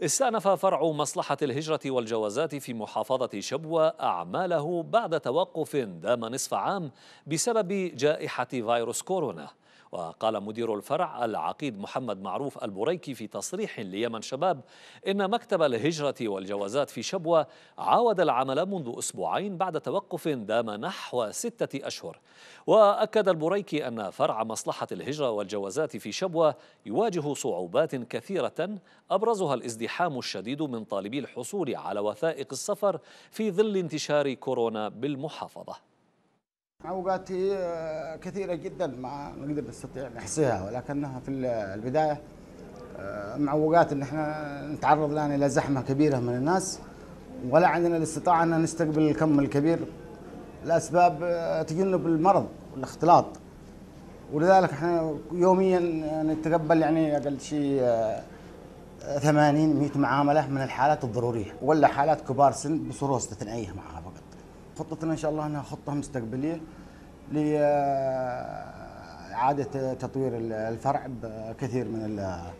استأنف فرع مصلحة الهجرة والجوازات في محافظة شبوة أعماله بعد توقف دام نصف عام بسبب جائحة فيروس كورونا وقال مدير الفرع العقيد محمد معروف البريكي في تصريح ليمن شباب إن مكتب الهجرة والجوازات في شبوة عاود العمل منذ أسبوعين بعد توقف دام نحو ستة أشهر وأكد البريكي أن فرع مصلحة الهجرة والجوازات في شبوة يواجه صعوبات كثيرة أبرزها الازدحام الشديد من طالبي الحصول على وثائق السفر في ظل انتشار كورونا بالمحافظة اوقاتي آه، كثيره جدا ما نقدر نستطيع نحصيها ولكنها في البدايه آه، معوقات ان احنا نتعرض الان الى زحمه كبيره من الناس ولا عندنا الاستطاعه ان نستقبل الكم الكبير لاسباب آه، تجنب المرض والاختلاط ولذلك احنا يوميا نتقبل يعني اقل شيء 80 100 معامله من الحالات الضروريه ولا حالات كبار سن بصوره استثنائيه معها فقط خطتنا ان شاء الله انها خطه مستقبليه لإعادة آه، تطوير الفرع بكثير من آه،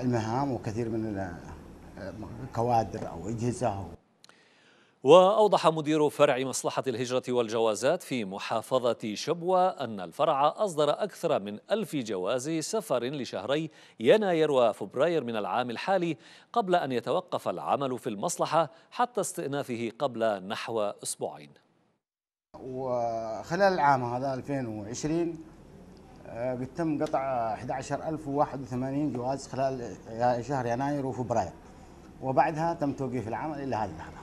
المهام وكثير من الكوادر آه، أو أجهزة وأوضح مدير فرع مصلحة الهجرة والجوازات في محافظة شبوة أن الفرع أصدر أكثر من ألف جواز سفر لشهري يناير وفبراير من العام الحالي قبل أن يتوقف العمل في المصلحة حتى استئنافه قبل نحو أسبوعين وخلال العام هذا 2020 قد تم قطع 11081 جواز خلال شهر يناير وفبراير وبعدها تم توقيف العمل إلى هذه اللحظة